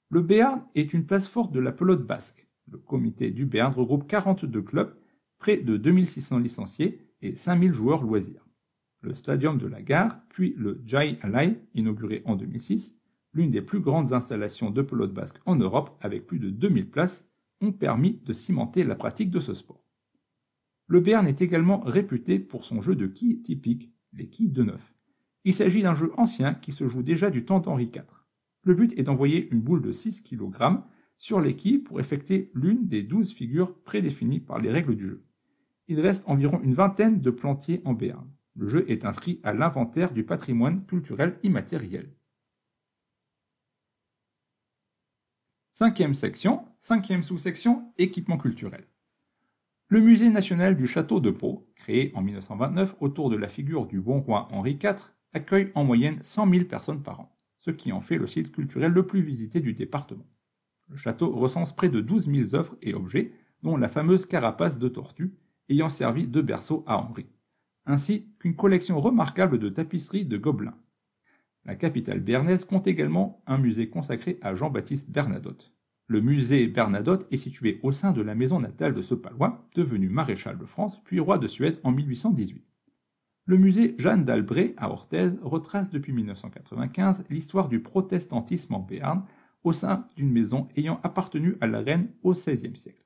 Le Béarn est une place forte de la pelote basque. Le comité du Béarn regroupe 42 clubs, près de 2600 licenciés et 5000 joueurs loisirs. Le stadium de la gare, puis le Jai Alai, inauguré en 2006, l'une des plus grandes installations de pelote basque en Europe avec plus de 2000 places, ont permis de cimenter la pratique de ce sport. Le Béarn est également réputé pour son jeu de quilles typique, les quilles de neuf. Il s'agit d'un jeu ancien qui se joue déjà du temps d'Henri IV. Le but est d'envoyer une boule de 6 kg sur les quilles pour effectuer l'une des 12 figures prédéfinies par les règles du jeu. Il reste environ une vingtaine de plantiers en Béarn. Le jeu est inscrit à l'inventaire du patrimoine culturel immatériel. Cinquième section, cinquième sous-section, équipement culturel. Le musée national du château de Pau, créé en 1929 autour de la figure du bon roi Henri IV, accueille en moyenne 100 000 personnes par an, ce qui en fait le site culturel le plus visité du département. Le château recense près de 12 000 œuvres et objets, dont la fameuse carapace de tortue, ayant servi de berceau à Henri, ainsi qu'une collection remarquable de tapisseries de gobelins, la capitale béarnaise compte également un musée consacré à Jean-Baptiste Bernadotte. Le musée Bernadotte est situé au sein de la maison natale de ce palois, devenu maréchal de France puis roi de Suède en 1818. Le musée Jeanne d'Albret à Orthez retrace depuis 1995 l'histoire du protestantisme en Béarn au sein d'une maison ayant appartenu à la reine au XVIe siècle.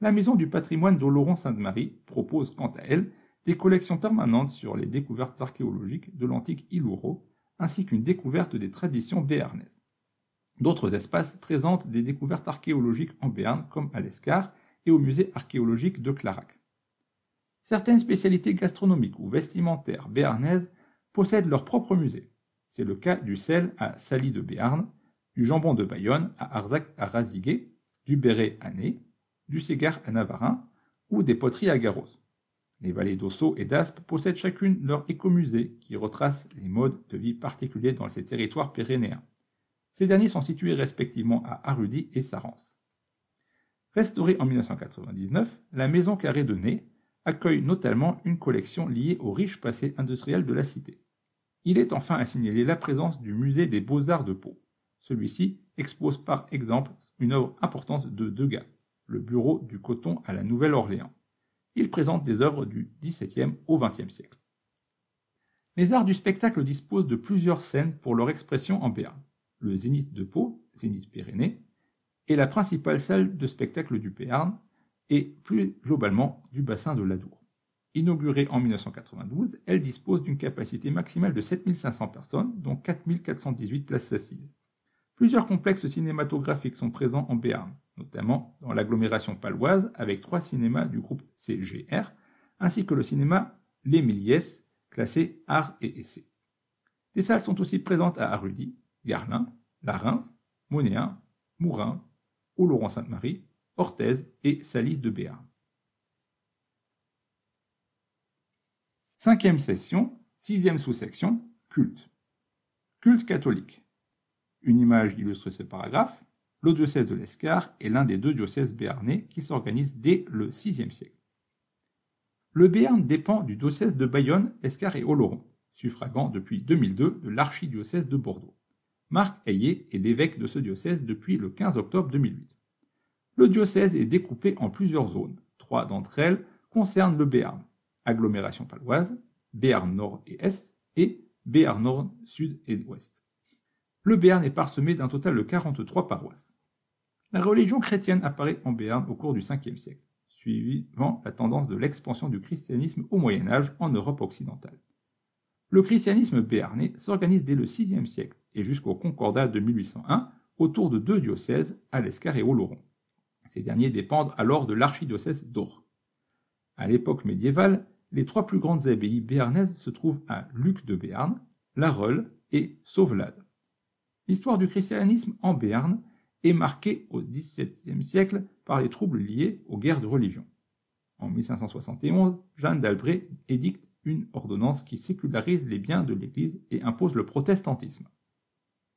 La maison du patrimoine d'Oloron-Sainte-Marie propose quant à elle des collections permanentes sur les découvertes archéologiques de l'antique Ilouro, ainsi qu'une découverte des traditions béarnaises. D'autres espaces présentent des découvertes archéologiques en Béarn, comme à l'Escar et au musée archéologique de Clarac. Certaines spécialités gastronomiques ou vestimentaires béarnaises possèdent leur propre musée. C'est le cas du sel à Sally de Béarn, du jambon de Bayonne à Arzac à Raziguet, du béret à Ney, du ségar à Navarin ou des poteries à Garros. Les vallées d'Ossau et d'Aspe possèdent chacune leur écomusée qui retrace les modes de vie particuliers dans ces territoires pyrénéens. Ces derniers sont situés respectivement à Arudy et Sarance. Restaurée en 1999, la maison carrée de Nez accueille notamment une collection liée au riche passé industriel de la cité. Il est enfin à signaler la présence du musée des beaux-arts de Pau. Celui-ci expose par exemple une œuvre importante de Degas, le bureau du coton à la Nouvelle-Orléans il présente des œuvres du XVIIe au XXe siècle. Les arts du spectacle disposent de plusieurs scènes pour leur expression en Béarn. Le Zénith de Pau, Zénith Pyrénées, est la principale salle de spectacle du Béarn et plus globalement du bassin de l'Adour. Inaugurée en 1992, elle dispose d'une capacité maximale de 7500 personnes, dont 4418 places assises. Plusieurs complexes cinématographiques sont présents en Béarn, notamment dans l'agglomération paloise avec trois cinémas du groupe CGR, ainsi que le cinéma Les Méliès, classé art et essai. Des salles sont aussi présentes à Arudy, Garlin, La Reims, Monéen, Mourin, laurent sainte marie Orthez et Salis de Béarn. Cinquième session, sixième sous-section, culte. Culte catholique. Une image illustre ce paragraphe. Le diocèse de l'Escar est l'un des deux diocèses béarnais qui s'organisent dès le VIe siècle. Le Béarn dépend du diocèse de Bayonne, Escar et Oloron, suffragant depuis 2002 de l'archidiocèse de Bordeaux. Marc Ayer est l'évêque de ce diocèse depuis le 15 octobre 2008. Le diocèse est découpé en plusieurs zones. Trois d'entre elles concernent le Béarn, agglomération paloise, Béarn Nord et Est, et Béarn Nord Sud et Ouest le Béarn est parsemé d'un total de 43 paroisses. La religion chrétienne apparaît en Béarn au cours du Ve siècle, suivant la tendance de l'expansion du christianisme au Moyen Âge en Europe occidentale. Le christianisme béarnais s'organise dès le VIe siècle et jusqu'au concordat de 1801 autour de deux diocèses, à Alescar et Oloron. Ces derniers dépendent alors de l'archidiocèse d'Or. À l'époque médiévale, les trois plus grandes abbayes béarnaises se trouvent à Luc de Béarn, Larolle et Sauvelade l'histoire du christianisme en Béarn est marquée au XVIIe siècle par les troubles liés aux guerres de religion. En 1571, Jeanne d'Albret édicte une ordonnance qui sécularise les biens de l'Église et impose le protestantisme.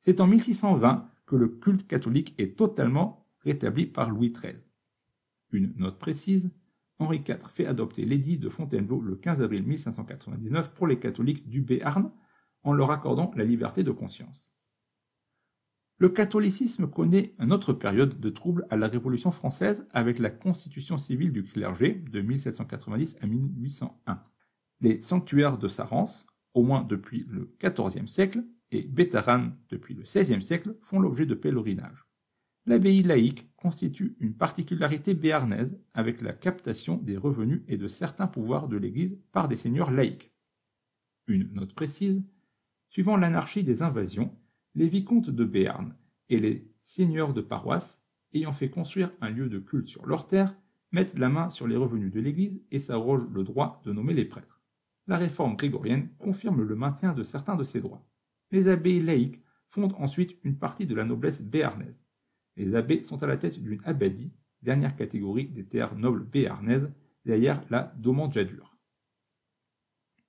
C'est en 1620 que le culte catholique est totalement rétabli par Louis XIII. Une note précise, Henri IV fait adopter l'édit de Fontainebleau le 15 avril 1599 pour les catholiques du Béarn en leur accordant la liberté de conscience. Le catholicisme connaît une autre période de troubles à la Révolution française avec la constitution civile du clergé de 1790 à 1801. Les sanctuaires de Sarance, au moins depuis le XIVe siècle, et Bétarane depuis le XVIe siècle font l'objet de pèlerinages. L'abbaye laïque constitue une particularité béarnaise avec la captation des revenus et de certains pouvoirs de l'Église par des seigneurs laïques. Une note précise, suivant l'anarchie des invasions, les vicomtes de Béarn et les seigneurs de paroisse, ayant fait construire un lieu de culte sur leurs terres, mettent la main sur les revenus de l'Église et s'arrogent le droit de nommer les prêtres. La réforme grégorienne confirme le maintien de certains de ces droits. Les abbés laïques fondent ensuite une partie de la noblesse béarnaise. Les abbés sont à la tête d'une abbadie, dernière catégorie des terres nobles béarnaises, derrière la Domandjadure.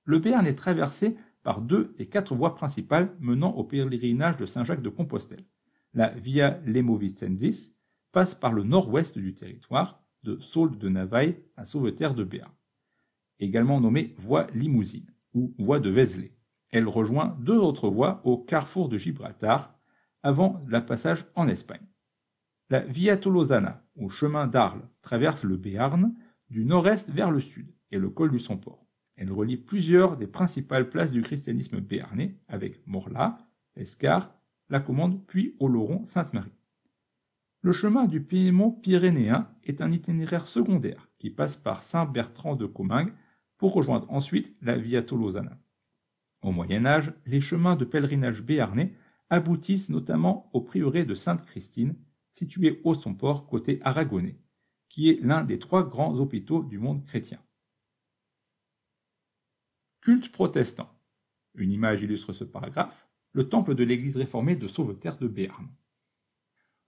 Le Béarn est traversé par deux et quatre voies principales menant au pèlerinage de Saint-Jacques-de-Compostelle. La Via Lemovicensis passe par le nord-ouest du territoire, de Saulde de Navaille à Sauveterre de béarn également nommée Voie Limousine ou Voie de Vézelay. Elle rejoint deux autres voies au carrefour de Gibraltar avant la passage en Espagne. La Via Tolosana, ou chemin d'Arles, traverse le Béarn du nord-est vers le sud et le col du Son-Port. Elle relie plusieurs des principales places du christianisme béarnais avec Morla, Escar, La Commande, puis Oloron, Sainte-Marie. Le chemin du Piémont pyrénéen est un itinéraire secondaire qui passe par Saint-Bertrand de comingue pour rejoindre ensuite la Via Tolosana. Au Moyen Âge, les chemins de pèlerinage béarnais aboutissent notamment au prieuré de Sainte-Christine, situé au son port côté aragonais, qui est l'un des trois grands hôpitaux du monde chrétien. Culte protestant. Une image illustre ce paragraphe, le temple de l'église réformée de Sauveterre de Béarn.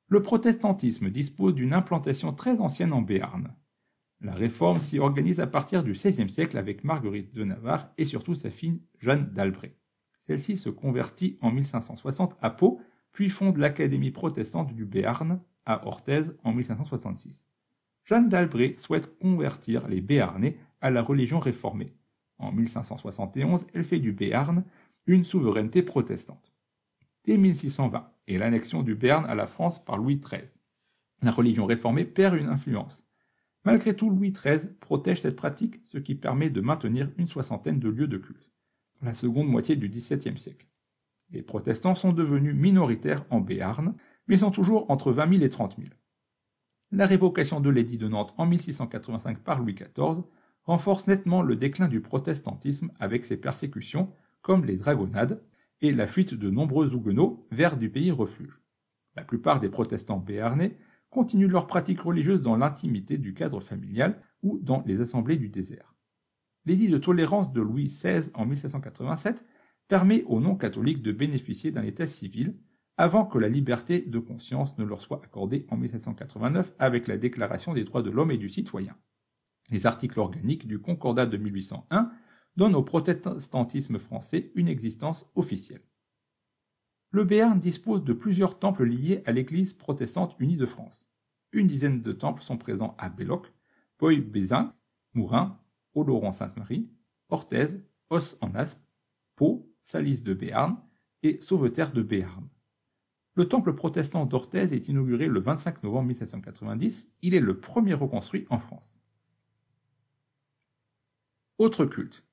Le protestantisme dispose d'une implantation très ancienne en Béarn. La réforme s'y organise à partir du XVIe siècle avec Marguerite de Navarre et surtout sa fille Jeanne d'Albret. Celle-ci se convertit en 1560 à Pau, puis fonde l'Académie protestante du Béarn à Orthez en 1566. Jeanne d'Albret souhaite convertir les Béarnais à la religion réformée. En 1571, elle fait du Béarn une souveraineté protestante. Dès 1620 et l'annexion du Béarn à la France par Louis XIII, la religion réformée perd une influence. Malgré tout, Louis XIII protège cette pratique, ce qui permet de maintenir une soixantaine de lieux de culte, dans la seconde moitié du XVIIe siècle. Les protestants sont devenus minoritaires en Béarn, mais sont toujours entre 20 000 et 30 000. La révocation de l'édit de Nantes en 1685 par Louis XIV renforce nettement le déclin du protestantisme avec ses persécutions, comme les dragonnades, et la fuite de nombreux huguenots vers du pays refuge. La plupart des protestants béarnais continuent leurs pratiques religieuses dans l'intimité du cadre familial ou dans les assemblées du désert. L'édit de tolérance de Louis XVI en 1787 permet aux non-catholiques de bénéficier d'un état civil avant que la liberté de conscience ne leur soit accordée en 1789 avec la Déclaration des droits de l'homme et du citoyen les articles organiques du Concordat de 1801 donnent au protestantisme français une existence officielle. Le Béarn dispose de plusieurs temples liés à l'Église protestante unie de France. Une dizaine de temples sont présents à Belloc, poy bézinc Mourin, Oloron-Sainte-Marie, Orthez, Os en Aspe, Pau, Salis de Béarn et Sauveterre de Béarn. Le temple protestant d'Orthez est inauguré le 25 novembre 1790. Il est le premier reconstruit en France. Autre culte.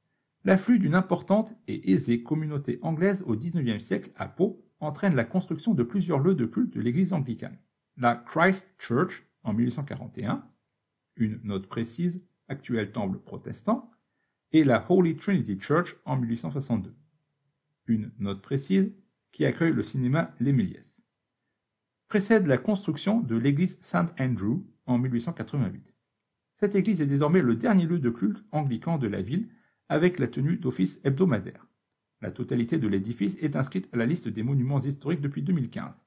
L'afflux d'une importante et aisée communauté anglaise au XIXe siècle à Pau entraîne la construction de plusieurs lieux de culte de l'église anglicane. La Christ Church en 1841, une note précise, actuel temple protestant, et la Holy Trinity Church en 1862, une note précise qui accueille le cinéma Les Précède la construction de l'église Saint Andrew en 1888 cette église est désormais le dernier lieu de culte anglican de la ville, avec la tenue d'office hebdomadaire. La totalité de l'édifice est inscrite à la liste des monuments historiques depuis 2015.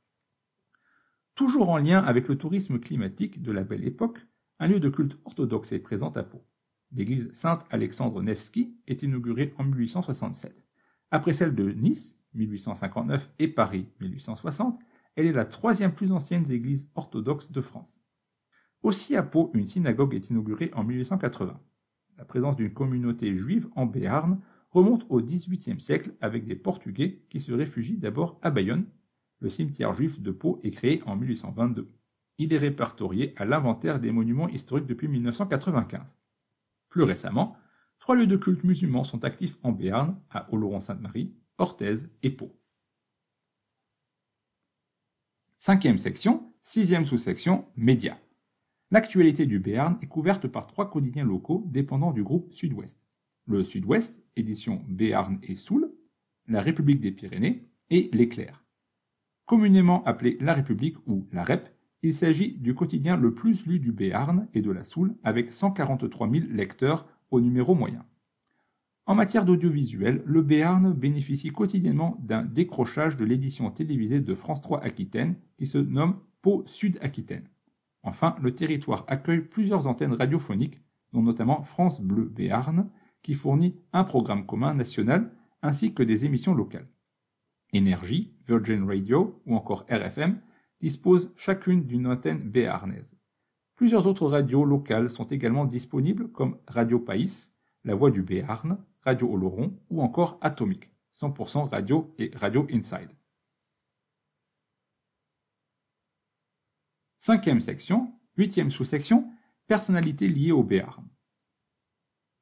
Toujours en lien avec le tourisme climatique de la Belle Époque, un lieu de culte orthodoxe est présent à Pau. L'église Saint-Alexandre Nevski est inaugurée en 1867. Après celle de Nice, 1859, et Paris, 1860, elle est la troisième plus ancienne église orthodoxe de France. Aussi à Pau, une synagogue est inaugurée en 1880. La présence d'une communauté juive en Béarn remonte au XVIIIe siècle avec des Portugais qui se réfugient d'abord à Bayonne. Le cimetière juif de Pau est créé en 1822. Il est répertorié à l'inventaire des monuments historiques depuis 1995. Plus récemment, trois lieux de culte musulmans sont actifs en Béarn, à Oloron-Sainte-Marie, Orthez et Pau. Cinquième section, sixième sous-section, médias. L'actualité du Béarn est couverte par trois quotidiens locaux dépendant du groupe Sud-Ouest. Le Sud-Ouest, édition Béarn et Soule, la République des Pyrénées et l'Éclair. Communément appelé La République ou La Rep, il s'agit du quotidien le plus lu du Béarn et de la Soule avec 143 000 lecteurs au numéro moyen. En matière d'audiovisuel, le Béarn bénéficie quotidiennement d'un décrochage de l'édition télévisée de France 3 Aquitaine qui se nomme Pau Sud Aquitaine. Enfin, le territoire accueille plusieurs antennes radiophoniques, dont notamment France Bleu Béarn, qui fournit un programme commun national ainsi que des émissions locales. Énergie, Virgin Radio ou encore RFM disposent chacune d'une antenne béarnaise. Plusieurs autres radios locales sont également disponibles comme Radio Païs, La Voix du Béarn, Radio Oloron ou encore Atomique, 100% Radio et Radio Inside. Cinquième section, huitième sous-section, personnalités liées au Béarn.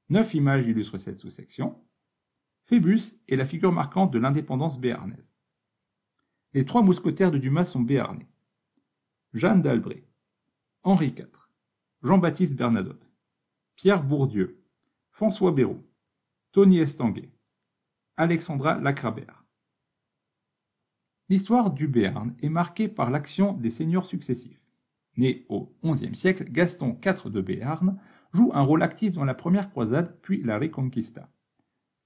Neuf images illustrent cette sous-section. Phébus est la figure marquante de l'indépendance béarnaise. Les trois mousquetaires de Dumas sont béarnais. Jeanne d'Albret, Henri IV, Jean-Baptiste Bernadotte, Pierre Bourdieu, François Béraud, Tony Estanguet, Alexandra Lacrabert. L'histoire du Béarn est marquée par l'action des seigneurs successifs. Né au XIe siècle, Gaston IV de Béarn joue un rôle actif dans la première croisade puis la Reconquista.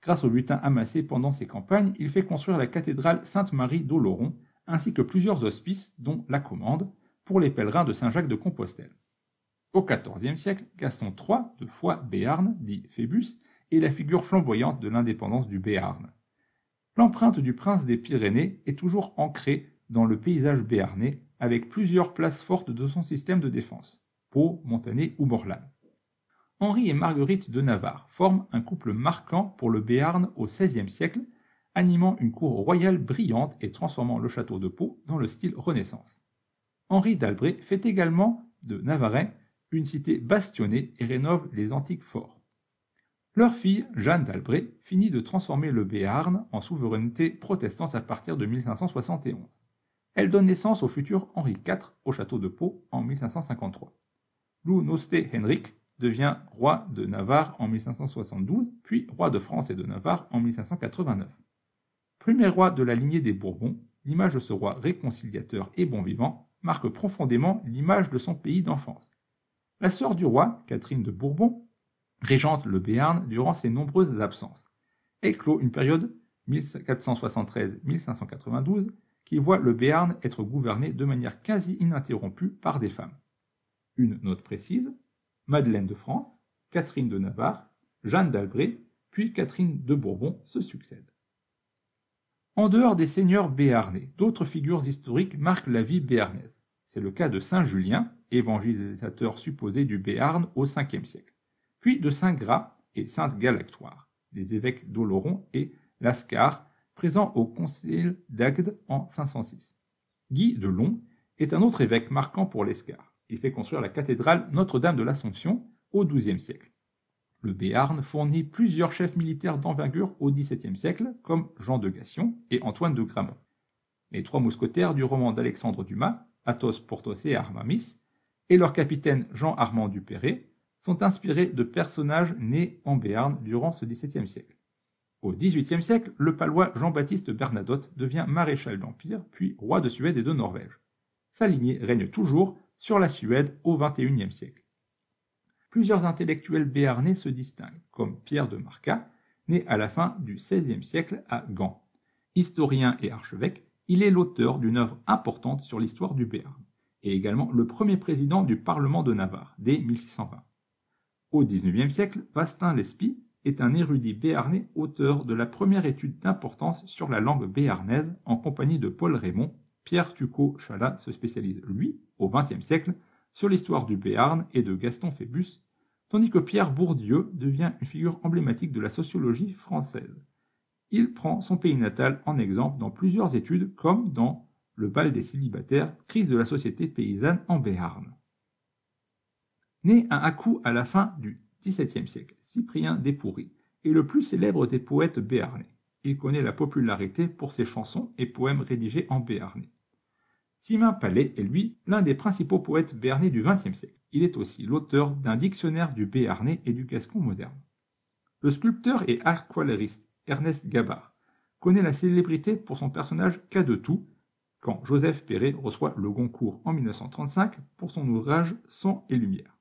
Grâce au butin amassé pendant ses campagnes, il fait construire la cathédrale Sainte-Marie d'Oloron ainsi que plusieurs hospices, dont la commande, pour les pèlerins de Saint-Jacques de Compostelle. Au XIVe siècle, Gaston III, de foix Béarn, dit Phébus, est la figure flamboyante de l'indépendance du Béarn. L'empreinte du prince des Pyrénées est toujours ancrée dans le paysage béarnais avec plusieurs places fortes de son système de défense, Pau, Montané ou Morlan. Henri et Marguerite de Navarre forment un couple marquant pour le Béarn au XVIe siècle, animant une cour royale brillante et transformant le château de Pau dans le style Renaissance. Henri d'Albret fait également de Navarre une cité bastionnée et rénove les antiques forts. Leur fille, Jeanne d'Albret, finit de transformer le Béarn en souveraineté protestante à partir de 1571. Elle donne naissance au futur Henri IV au château de Pau en 1553. Louis Nosté Henrik devient roi de Navarre en 1572, puis roi de France et de Navarre en 1589. Premier roi de la lignée des Bourbons, l'image de ce roi réconciliateur et bon vivant marque profondément l'image de son pays d'enfance. La sœur du roi, Catherine de Bourbon, régente le Béarn durant ses nombreuses absences. Elle clôt une période 1473-1592 qui voit le Béarn être gouverné de manière quasi ininterrompue par des femmes. Une note précise, Madeleine de France, Catherine de Navarre, Jeanne d'Albret, puis Catherine de Bourbon se succèdent. En dehors des seigneurs béarnais, d'autres figures historiques marquent la vie béarnaise. C'est le cas de Saint Julien, évangélisateur supposé du Béarn au Ve siècle, puis de Saint Gras et Sainte Galactoire, les évêques d'Oloron et Lascar, présent au concile d'Agde en 506. Guy de Long est un autre évêque marquant pour l'Escar. Il fait construire la cathédrale Notre-Dame de l'Assomption au XIIe siècle. Le Béarn fournit plusieurs chefs militaires d'envergure au XVIIe siècle, comme Jean de Gassion et Antoine de Gramont. Les trois mousquetaires du roman d'Alexandre Dumas, Athos, Porthos et Armamis, et leur capitaine Jean-Armand Perret, sont inspirés de personnages nés en Béarn durant ce XVIIe siècle. Au XVIIIe siècle, le palois Jean-Baptiste Bernadotte devient maréchal d'Empire, puis roi de Suède et de Norvège. Sa lignée règne toujours sur la Suède au XXIe siècle. Plusieurs intellectuels béarnais se distinguent, comme Pierre de Marca, né à la fin du XVIe siècle à Gand. Historien et archevêque, il est l'auteur d'une œuvre importante sur l'histoire du Béarn, et également le premier président du Parlement de Navarre dès 1620. Au XIXe siècle, Vastin Lespie, est un érudit béarnais auteur de la première étude d'importance sur la langue béarnaise en compagnie de Paul Raymond. Pierre Tucot Chala se spécialise, lui, au XXe siècle, sur l'histoire du Béarn et de Gaston Phébus, tandis que Pierre Bourdieu devient une figure emblématique de la sociologie française. Il prend son pays natal en exemple dans plusieurs études comme dans Le bal des célibataires, crise de la société paysanne en Béarn. Né à Hakou à la fin du XVIIe siècle, Cyprien dépourri est le plus célèbre des poètes béarnais. Il connaît la popularité pour ses chansons et poèmes rédigés en béarnais. Simon Palais est lui l'un des principaux poètes béarnais du XXe siècle. Il est aussi l'auteur d'un dictionnaire du béarnais et du gascon moderne. Le sculpteur et aquarelliste Ernest Gabard connaît la célébrité pour son personnage Cas de tout quand Joseph Perret reçoit le Goncourt en 1935 pour son ouvrage Sang et lumière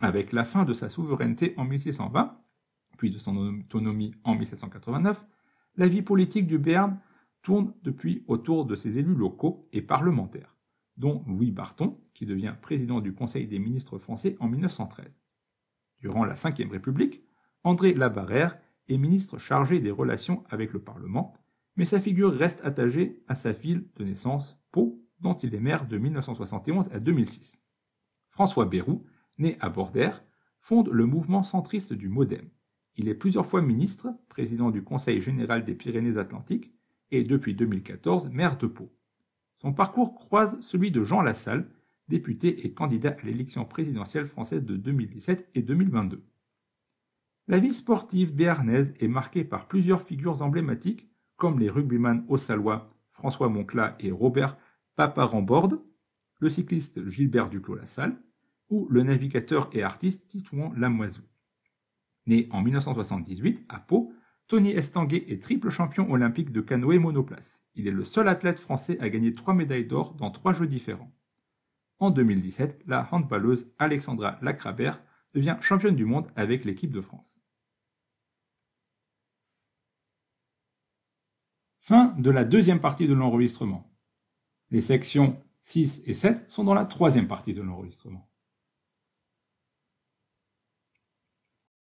avec la fin de sa souveraineté en 1620, puis de son autonomie en 1789, la vie politique du Béarn tourne depuis autour de ses élus locaux et parlementaires, dont Louis Barton, qui devient président du Conseil des ministres français en 1913. Durant la Ve République, André Labarrère est ministre chargé des relations avec le Parlement, mais sa figure reste attachée à sa ville de naissance, Pau, dont il est maire de 1971 à 2006. François Bérou, né à Bordère, fonde le mouvement centriste du Modem. Il est plusieurs fois ministre, président du Conseil général des Pyrénées-Atlantiques et depuis 2014 maire de Pau. Son parcours croise celui de Jean Lassalle, député et candidat à l'élection présidentielle française de 2017 et 2022. La vie sportive béarnaise est marquée par plusieurs figures emblématiques comme les rugbymans haussalois François Moncla et Robert Paparamborde, le cycliste Gilbert Duclos-Lassalle, ou le navigateur et artiste Titouan Lamoiseau. Né en 1978 à Pau, Tony Estanguet est triple champion olympique de canoë monoplace. Il est le seul athlète français à gagner trois médailles d'or dans trois jeux différents. En 2017, la handballeuse Alexandra Lacrabert devient championne du monde avec l'équipe de France. Fin de la deuxième partie de l'enregistrement. Les sections 6 et 7 sont dans la troisième partie de l'enregistrement.